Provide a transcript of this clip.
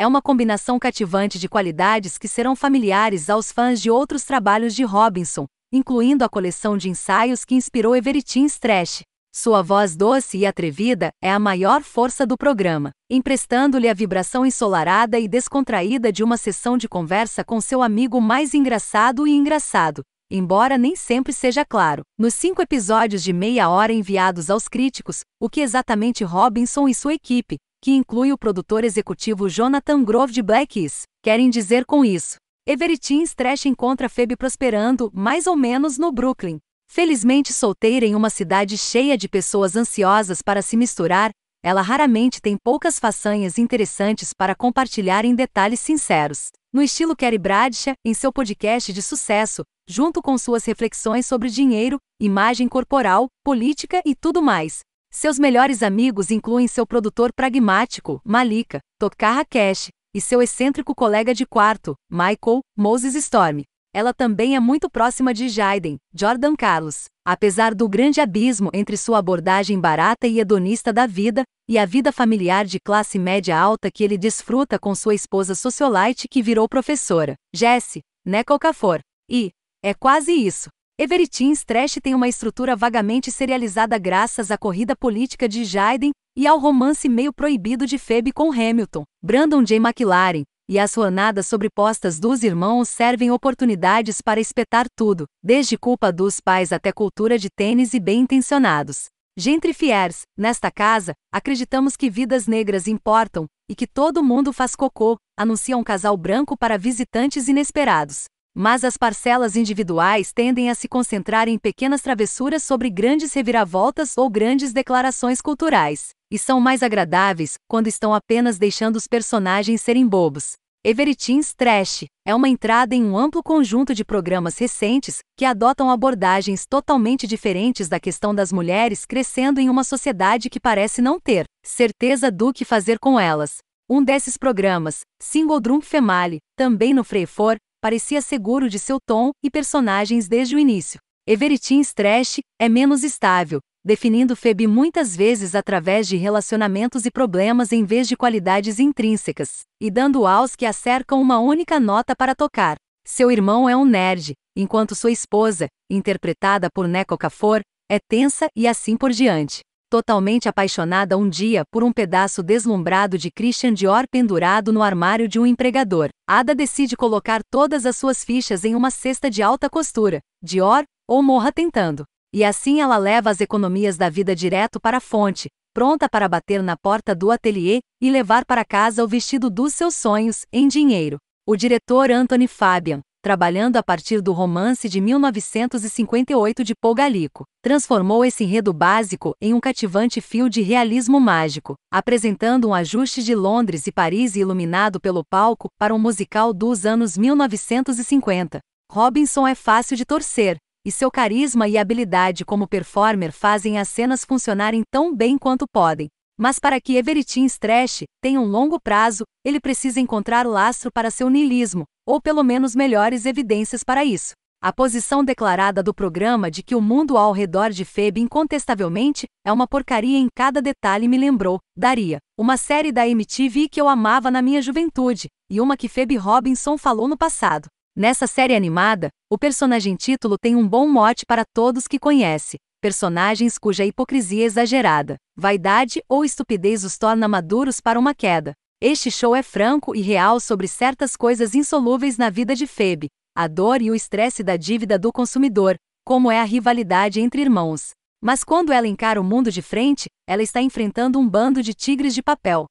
é uma combinação cativante de qualidades que serão familiares aos fãs de outros trabalhos de Robinson, incluindo a coleção de ensaios que inspirou Everettin Stretch. Sua voz doce e atrevida é a maior força do programa, emprestando-lhe a vibração ensolarada e descontraída de uma sessão de conversa com seu amigo mais engraçado e engraçado. Embora nem sempre seja claro, nos cinco episódios de meia hora enviados aos críticos, o que exatamente Robinson e sua equipe, que inclui o produtor executivo Jonathan Grove de Black querem dizer com isso. Everettin Stretch encontra Phoebe prosperando, mais ou menos, no Brooklyn. Felizmente solteira em uma cidade cheia de pessoas ansiosas para se misturar, ela raramente tem poucas façanhas interessantes para compartilhar em detalhes sinceros. No estilo Kerry Bradshaw, em seu podcast de sucesso, junto com suas reflexões sobre dinheiro, imagem corporal, política e tudo mais, seus melhores amigos incluem seu produtor pragmático, Malika, Tokara Cash, e seu excêntrico colega de quarto, Michael, Moses Storm. Ela também é muito próxima de Jaden, Jordan Carlos. Apesar do grande abismo entre sua abordagem barata e hedonista da vida e a vida familiar de classe média alta que ele desfruta com sua esposa sociolite que virou professora, Jessie, Neco né, Cafor. E é quase isso. Everitins Trash tem uma estrutura vagamente serializada graças à corrida política de Jaiden e ao romance meio proibido de Phoebe com Hamilton, Brandon J. McLaren, e as ruanadas sobrepostas dos irmãos servem oportunidades para espetar tudo, desde culpa dos pais até cultura de tênis e bem-intencionados. Gentry Fiers, nesta casa, acreditamos que vidas negras importam e que todo mundo faz cocô, anuncia um casal branco para visitantes inesperados. Mas as parcelas individuais tendem a se concentrar em pequenas travessuras sobre grandes reviravoltas ou grandes declarações culturais, e são mais agradáveis quando estão apenas deixando os personagens serem bobos. Everettins Trash é uma entrada em um amplo conjunto de programas recentes que adotam abordagens totalmente diferentes da questão das mulheres crescendo em uma sociedade que parece não ter certeza do que fazer com elas. Um desses programas, Single Drum Female, também no Freifor, parecia seguro de seu tom e personagens desde o início. Everettin Strash é menos estável, definindo Feb muitas vezes através de relacionamentos e problemas em vez de qualidades intrínsecas, e dando aos que a cercam uma única nota para tocar. Seu irmão é um nerd, enquanto sua esposa, interpretada por Neco Kafor, é tensa e assim por diante totalmente apaixonada um dia por um pedaço deslumbrado de Christian Dior pendurado no armário de um empregador. Ada decide colocar todas as suas fichas em uma cesta de alta costura, Dior, ou morra tentando. E assim ela leva as economias da vida direto para a fonte, pronta para bater na porta do ateliê e levar para casa o vestido dos seus sonhos, em dinheiro. O diretor Anthony Fabian, trabalhando a partir do romance de 1958 de Gallico, transformou esse enredo básico em um cativante fio de realismo mágico, apresentando um ajuste de Londres e Paris iluminado pelo palco para um musical dos anos 1950. Robinson é fácil de torcer, e seu carisma e habilidade como performer fazem as cenas funcionarem tão bem quanto podem, mas para que Everettin Trash tenha um longo prazo, ele precisa encontrar o lastro para seu niilismo, ou pelo menos melhores evidências para isso. A posição declarada do programa de que o mundo ao redor de Feb incontestavelmente é uma porcaria em cada detalhe me lembrou, Daria, uma série da MTV que eu amava na minha juventude, e uma que Feb Robinson falou no passado. Nessa série animada, o personagem título tem um bom mote para todos que conhece: personagens cuja hipocrisia exagerada, vaidade ou estupidez os torna maduros para uma queda. Este show é franco e real sobre certas coisas insolúveis na vida de Febe, a dor e o estresse da dívida do consumidor, como é a rivalidade entre irmãos. Mas quando ela encara o mundo de frente, ela está enfrentando um bando de tigres de papel,